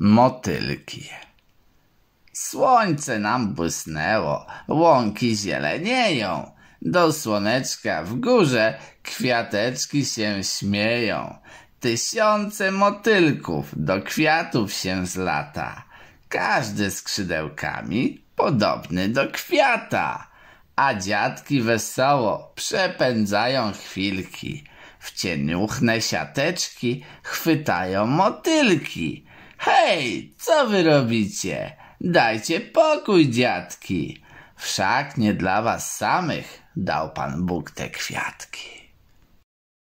motylki. Słońce nam błysnęło, łąki zielenieją, do słoneczka w górze kwiateczki się śmieją. Tysiące motylków do kwiatów się zlata, każdy skrzydełkami podobny do kwiata. A dziadki wesoło przepędzają chwilki, w cieniuchne siateczki chwytają motylki. Hej, co wy robicie? Dajcie pokój, dziadki. Wszak nie dla was samych dał Pan Bóg te kwiatki.